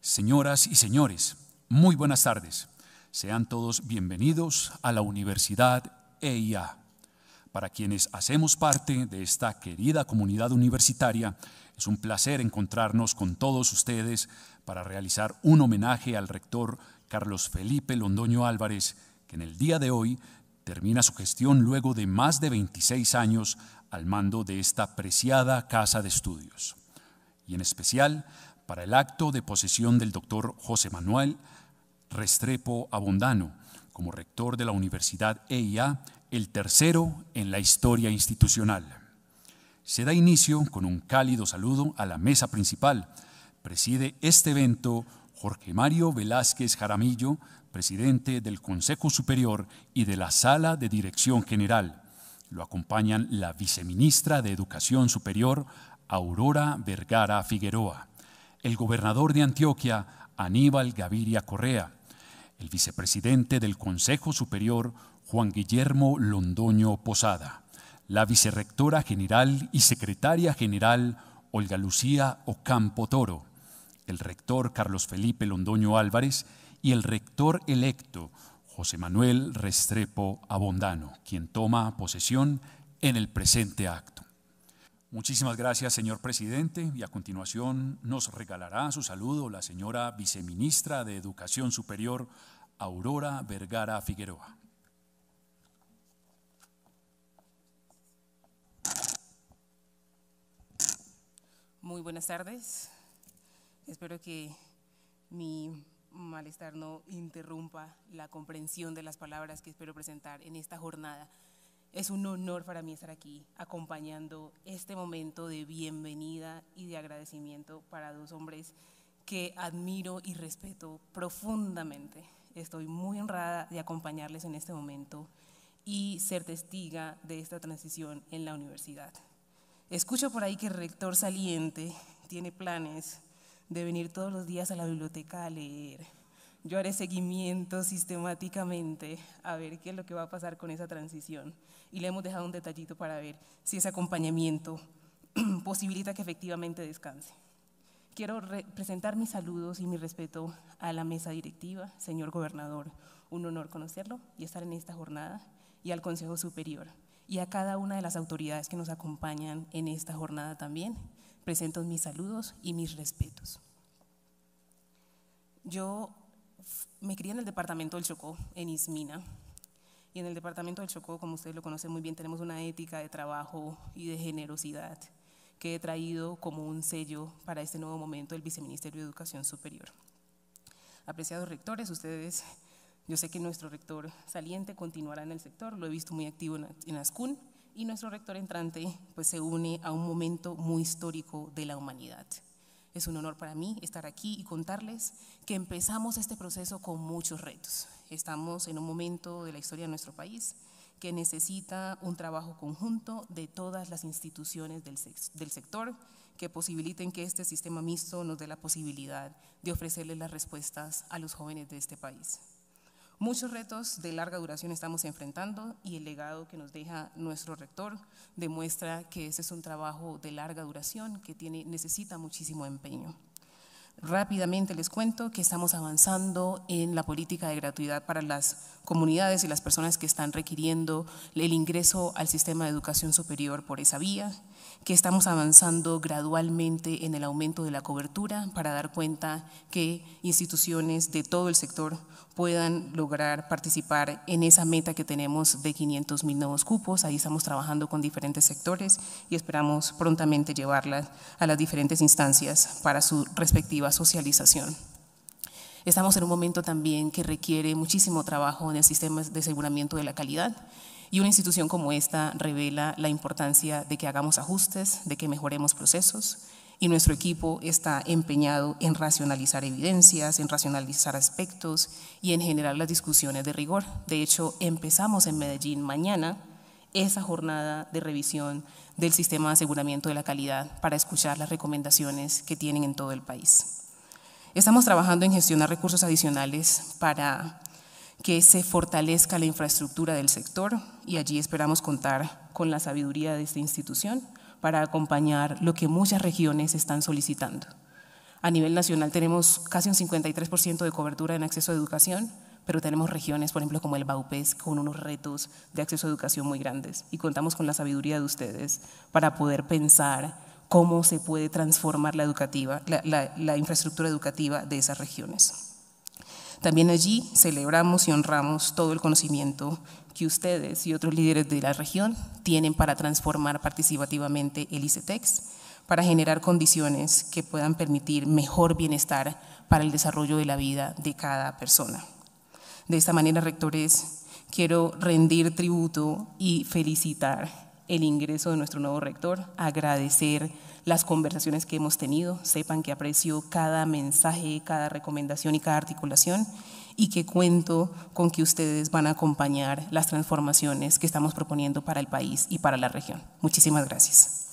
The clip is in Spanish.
Señoras y señores, muy buenas tardes. Sean todos bienvenidos a la Universidad EIA. Para quienes hacemos parte de esta querida comunidad universitaria, es un placer encontrarnos con todos ustedes para realizar un homenaje al rector Carlos Felipe Londoño Álvarez, que en el día de hoy termina su gestión luego de más de 26 años al mando de esta preciada casa de estudios. Y en especial para el acto de posesión del doctor José Manuel Restrepo Abondano como rector de la Universidad EIA, el tercero en la historia institucional. Se da inicio con un cálido saludo a la mesa principal. Preside este evento Jorge Mario Velázquez Jaramillo, presidente del Consejo Superior y de la Sala de Dirección General. Lo acompañan la viceministra de Educación Superior, Aurora Vergara Figueroa, el gobernador de Antioquia, Aníbal Gaviria Correa, el vicepresidente del Consejo Superior, Juan Guillermo Londoño Posada, la vicerrectora general y secretaria general, Olga Lucía Ocampo Toro, el rector Carlos Felipe Londoño Álvarez y el rector electo, José Manuel Restrepo Abondano, quien toma posesión en el presente acto. Muchísimas gracias, señor presidente. Y a continuación nos regalará su saludo la señora viceministra de Educación Superior, Aurora Vergara Figueroa. Muy buenas tardes. Espero que mi malestar no interrumpa la comprensión de las palabras que espero presentar en esta jornada es un honor para mí estar aquí acompañando este momento de bienvenida y de agradecimiento para dos hombres que admiro y respeto profundamente. Estoy muy honrada de acompañarles en este momento y ser testiga de esta transición en la universidad. Escucho por ahí que el rector saliente tiene planes de venir todos los días a la biblioteca a leer. Yo haré seguimiento sistemáticamente a ver qué es lo que va a pasar con esa transición y le hemos dejado un detallito para ver si ese acompañamiento posibilita que efectivamente descanse. Quiero presentar mis saludos y mi respeto a la mesa directiva, señor gobernador, un honor conocerlo y estar en esta jornada, y al Consejo Superior, y a cada una de las autoridades que nos acompañan en esta jornada también. Presento mis saludos y mis respetos. Yo me crié en el departamento del Chocó, en Ismina, en el departamento del Chocó, como ustedes lo conocen muy bien, tenemos una ética de trabajo y de generosidad que he traído como un sello para este nuevo momento del Viceministerio de Educación Superior. Apreciados rectores, ustedes, yo sé que nuestro rector saliente continuará en el sector, lo he visto muy activo en ASCUN, y nuestro rector entrante pues se une a un momento muy histórico de la humanidad. Es un honor para mí estar aquí y contarles que empezamos este proceso con muchos retos. Estamos en un momento de la historia de nuestro país que necesita un trabajo conjunto de todas las instituciones del, sector que posibiliten que este sistema mixto nos dé la posibilidad de ofrecerles las respuestas a los jóvenes de este país. Muchos retos de larga duración estamos enfrentando y el legado que nos deja nuestro rector demuestra que ese es un trabajo de larga duración que tiene, necesita muchísimo empeño. Rápidamente les cuento que estamos avanzando en la política de gratuidad para las comunidades y las personas que están requiriendo el ingreso al sistema de educación superior por esa vía que estamos avanzando gradualmente en el aumento de la cobertura para dar cuenta que instituciones de todo el sector puedan lograr participar en esa meta que tenemos de 500 mil nuevos cupos. Ahí estamos trabajando con diferentes sectores y esperamos prontamente llevarla a las diferentes instancias para su respectiva socialización. Estamos en un momento también que requiere muchísimo trabajo en el sistema de aseguramiento de la calidad y una institución como esta revela la importancia de que hagamos ajustes, de que mejoremos procesos, y nuestro equipo está empeñado en racionalizar evidencias, en racionalizar aspectos y en generar las discusiones de rigor. De hecho, empezamos en Medellín mañana esa jornada de revisión del sistema de aseguramiento de la calidad para escuchar las recomendaciones que tienen en todo el país. Estamos trabajando en gestionar recursos adicionales para que se fortalezca la infraestructura del sector y allí esperamos contar con la sabiduría de esta institución para acompañar lo que muchas regiones están solicitando. A nivel nacional tenemos casi un 53% de cobertura en acceso a educación, pero tenemos regiones, por ejemplo, como el Baupés, con unos retos de acceso a educación muy grandes y contamos con la sabiduría de ustedes para poder pensar cómo se puede transformar la, educativa, la infraestructura educativa de esas regiones. También allí celebramos y honramos todo el conocimiento que ustedes y otros líderes de la región tienen para transformar participativamente el ICETEX, para generar condiciones que puedan permitir mejor bienestar para el desarrollo de la vida de cada persona. De esta manera, rectores, quiero rendir tributo y felicitar el ingreso de nuestro nuevo rector, agradecer las conversaciones que hemos tenido, sepan que aprecio cada mensaje, cada recomendación y cada articulación y que cuento con que ustedes van a acompañar las transformaciones que estamos proponiendo para el país y para la región. Muchísimas gracias.